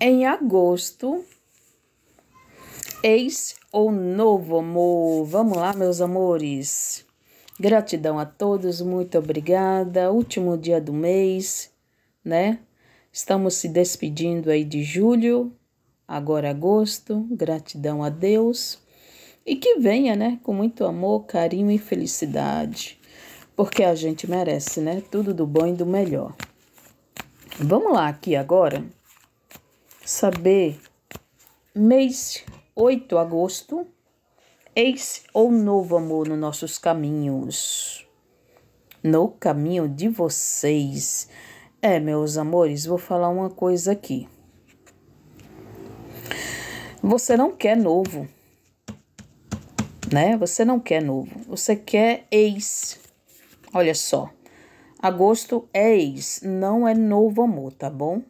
Em agosto, eis o novo amor. Vamos lá, meus amores. Gratidão a todos, muito obrigada. Último dia do mês, né? Estamos se despedindo aí de julho, agora agosto. Gratidão a Deus. E que venha, né, com muito amor, carinho e felicidade, porque a gente merece, né, tudo do bom e do melhor. Vamos lá aqui agora saber mês 8 de agosto, eis ou novo amor nos nossos caminhos, no caminho de vocês. É, meus amores, vou falar uma coisa aqui. Você não quer novo, né? Você não quer novo, você quer ex. Olha só, agosto é ex, não é novo amor, tá bom?